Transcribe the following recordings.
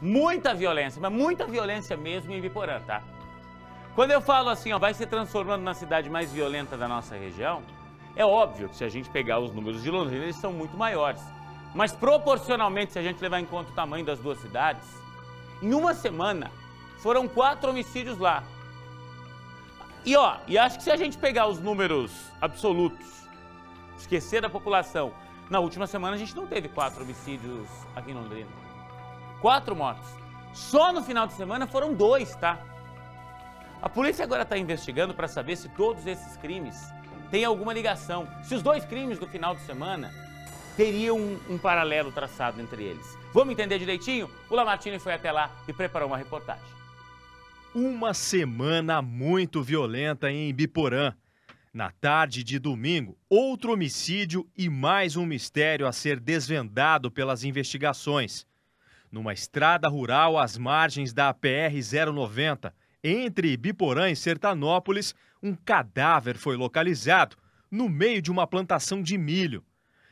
Muita violência, mas muita violência mesmo em Viporã, tá? Quando eu falo assim, ó, vai se transformando na cidade mais violenta da nossa região, é óbvio que se a gente pegar os números de Londrina, eles são muito maiores. Mas proporcionalmente, se a gente levar em conta o tamanho das duas cidades, em uma semana foram quatro homicídios lá. E ó, e acho que se a gente pegar os números absolutos, esquecer da população, na última semana a gente não teve quatro homicídios aqui em Londrina quatro mortos. Só no final de semana foram dois, tá? A polícia agora está investigando para saber se todos esses crimes têm alguma ligação. Se os dois crimes do final de semana teriam um, um paralelo traçado entre eles. Vamos entender direitinho? O Lamartine foi até lá e preparou uma reportagem. Uma semana muito violenta em Biporã. Na tarde de domingo, outro homicídio e mais um mistério a ser desvendado pelas investigações numa estrada rural às margens da PR-090. Entre Biporã e Sertanópolis, um cadáver foi localizado no meio de uma plantação de milho.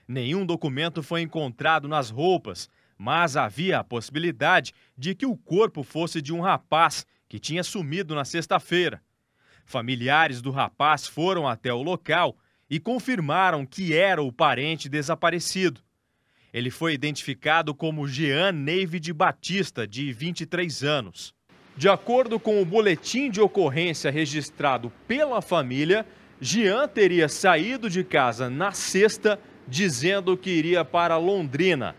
Nenhum documento foi encontrado nas roupas, mas havia a possibilidade de que o corpo fosse de um rapaz que tinha sumido na sexta-feira. Familiares do rapaz foram até o local e confirmaram que era o parente desaparecido. Ele foi identificado como Jean Neve de Batista, de 23 anos. De acordo com o boletim de ocorrência registrado pela família, Jean teria saído de casa na sexta, dizendo que iria para Londrina.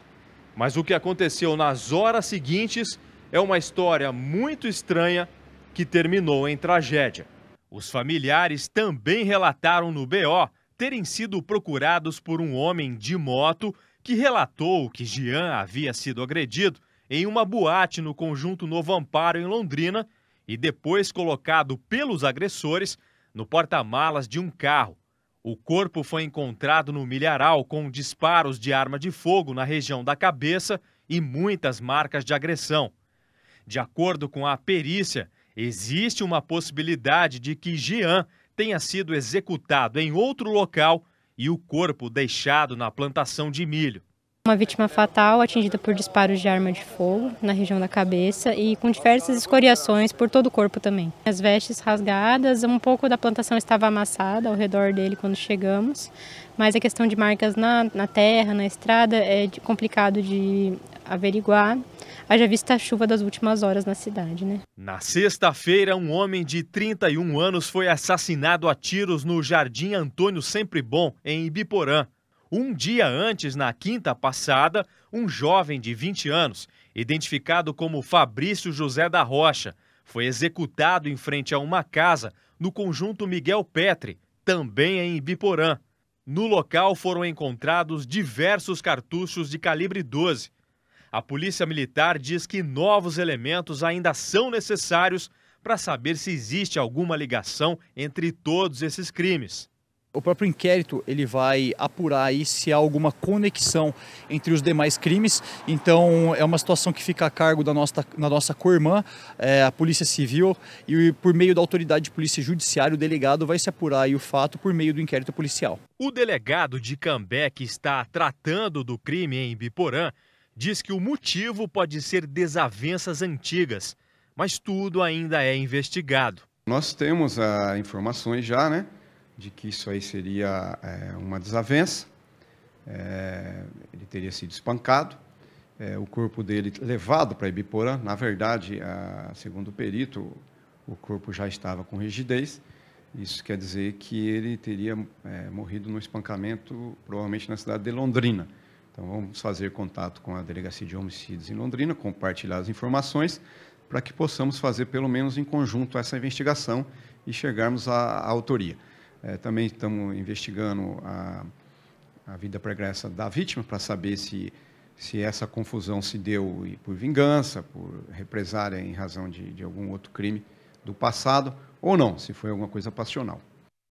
Mas o que aconteceu nas horas seguintes é uma história muito estranha que terminou em tragédia. Os familiares também relataram no BO terem sido procurados por um homem de moto que relatou que Jean havia sido agredido em uma boate no conjunto Novo Amparo, em Londrina, e depois colocado pelos agressores no porta-malas de um carro. O corpo foi encontrado no milharal com disparos de arma de fogo na região da cabeça e muitas marcas de agressão. De acordo com a perícia, existe uma possibilidade de que Jean tenha sido executado em outro local e o corpo deixado na plantação de milho. Uma vítima fatal atingida por disparos de arma de fogo na região da cabeça e com diversas escoriações por todo o corpo também. As vestes rasgadas, um pouco da plantação estava amassada ao redor dele quando chegamos, mas a questão de marcas na, na terra, na estrada, é complicado de averiguar haja vista a chuva das últimas horas na cidade, né? Na sexta-feira, um homem de 31 anos foi assassinado a tiros no Jardim Antônio Sempre Bom, em Ibiporã. Um dia antes, na quinta passada, um jovem de 20 anos, identificado como Fabrício José da Rocha, foi executado em frente a uma casa no conjunto Miguel Petri, também em Ibiporã. No local foram encontrados diversos cartuchos de calibre 12, a Polícia Militar diz que novos elementos ainda são necessários para saber se existe alguma ligação entre todos esses crimes. O próprio inquérito ele vai apurar aí se há alguma conexão entre os demais crimes. Então é uma situação que fica a cargo da nossa, da nossa co-irmã, é, a Polícia Civil, e por meio da autoridade de polícia judiciária, o delegado vai se apurar aí o fato por meio do inquérito policial. O delegado de Cambé, que está tratando do crime em Biporã, diz que o motivo pode ser desavenças antigas, mas tudo ainda é investigado. Nós temos ah, informações já, né, de que isso aí seria é, uma desavença. É, ele teria sido espancado, é, o corpo dele levado para Ibiporã. Na verdade, a, ah, segundo o perito, o corpo já estava com rigidez. Isso quer dizer que ele teria morrido no espancamento, provavelmente na cidade de Londrina. Então vamos fazer contato com a Delegacia de Homicídios em Londrina, compartilhar as informações para que possamos fazer pelo menos em conjunto essa investigação e chegarmos à, à autoria. É, também estamos investigando a, a vida pregressa da vítima para saber se, se essa confusão se deu por vingança, por represária em razão de, de algum outro crime do passado ou não, se foi alguma coisa passional.